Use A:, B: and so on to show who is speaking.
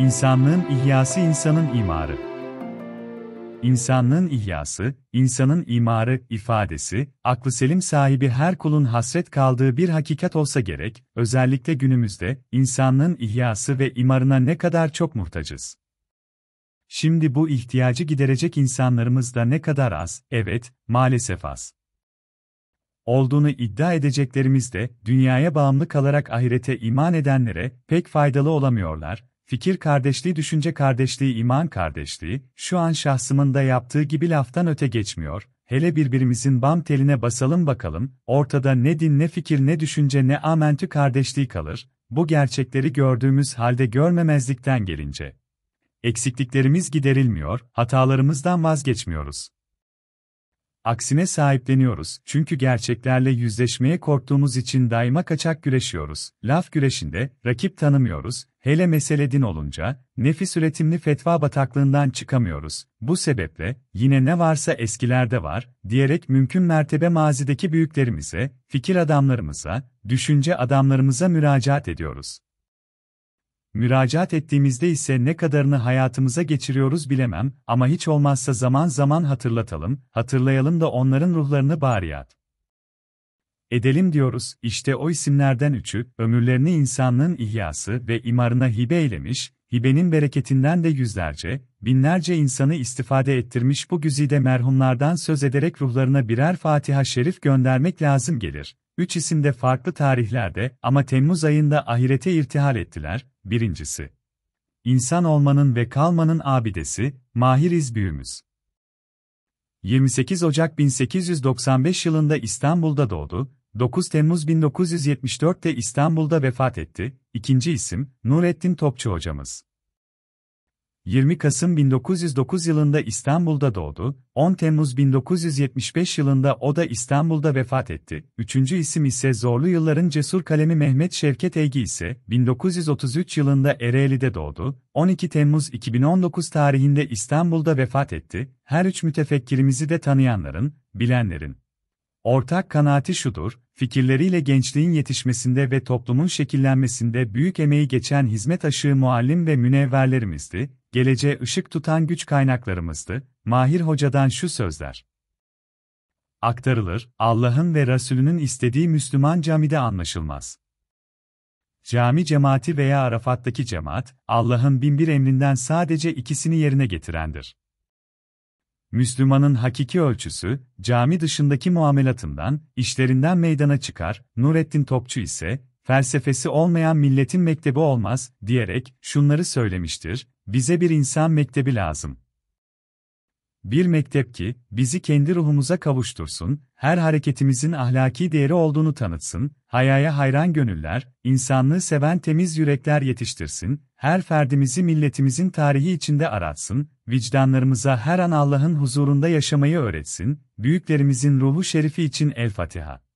A: İnsanlığın ihyası insanın imarı. İnsanlığın ihyası, insanın imarı ifadesi, aklı selim sahibi her kulun hasret kaldığı bir hakikat olsa gerek, özellikle günümüzde insanlığın ihyası ve imarına ne kadar çok muhtacız. Şimdi bu ihtiyacı giderecek insanlarımız da ne kadar az, evet, maalesef az. Olduğunu iddia edeceklerimiz de, dünyaya bağımlı kalarak ahirete iman edenlere pek faydalı olamıyorlar, Fikir kardeşliği, düşünce kardeşliği, iman kardeşliği, şu an şahsımın da yaptığı gibi laftan öte geçmiyor, hele birbirimizin bam teline basalım bakalım, ortada ne din ne fikir ne düşünce ne amentü kardeşliği kalır, bu gerçekleri gördüğümüz halde görmemezlikten gelince. Eksikliklerimiz giderilmiyor, hatalarımızdan vazgeçmiyoruz. Aksine sahipleniyoruz. Çünkü gerçeklerle yüzleşmeye korktuğumuz için daima kaçak güreşiyoruz. Laf güreşinde rakip tanımıyoruz. Hele mesele din olunca nefis üretimli fetva bataklığından çıkamıyoruz. Bu sebeple yine ne varsa eskilerde var diyerek mümkün mertebe mazideki büyüklerimize, fikir adamlarımıza, düşünce adamlarımıza müracaat ediyoruz. Müracaat ettiğimizde ise ne kadarını hayatımıza geçiriyoruz bilemem ama hiç olmazsa zaman zaman hatırlatalım, hatırlayalım da onların ruhlarını bariyat edelim diyoruz. İşte o isimlerden üçü, ömürlerini insanlığın ihyası ve imarına hibe eylemiş, hibenin bereketinden de yüzlerce, binlerce insanı istifade ettirmiş bu güzide merhumlardan söz ederek ruhlarına birer Fatiha Şerif göndermek lazım gelir. Üç isim de farklı tarihlerde ama Temmuz ayında ahirete irtihal ettiler, Birincisi. İnsan olmanın ve kalmanın abidesi, Mahir İzbüyümüz. 28 Ocak 1895 yılında İstanbul'da doğdu, 9 Temmuz 1974'te İstanbul'da vefat etti, ikinci isim, Nurettin Topçu hocamız. 20 Kasım 1909 yılında İstanbul'da doğdu, 10 Temmuz 1975 yılında o da İstanbul'da vefat etti. Üçüncü isim ise zorlu yılların cesur kalemi Mehmet Şevket Eygi ise 1933 yılında Ereğli'de doğdu, 12 Temmuz 2019 tarihinde İstanbul'da vefat etti. Her üç mütefekkirimizi de tanıyanların, bilenlerin. Ortak kanaati şudur, fikirleriyle gençliğin yetişmesinde ve toplumun şekillenmesinde büyük emeği geçen hizmet aşığı muallim ve münevverlerimizdi, geleceğe ışık tutan güç kaynaklarımızdı, Mahir Hoca'dan şu sözler. Aktarılır, Allah'ın ve Resulünün istediği Müslüman camide anlaşılmaz. Cami cemaati veya Arafat'taki cemaat, Allah'ın binbir emrinden sadece ikisini yerine getirendir. Müslümanın hakiki ölçüsü, cami dışındaki muamelatından, işlerinden meydana çıkar, Nurettin Topçu ise, felsefesi olmayan milletin mektebi olmaz, diyerek şunları söylemiştir, bize bir insan mektebi lazım. Bir mektep ki, bizi kendi ruhumuza kavuştursun, her hareketimizin ahlaki değeri olduğunu tanıtsın, hayaya hayran gönüller, insanlığı seven temiz yürekler yetiştirsin, her ferdimizi milletimizin tarihi içinde aratsın, vicdanlarımıza her an Allah'ın huzurunda yaşamayı öğretsin, büyüklerimizin ruhu şerifi için El Fatiha.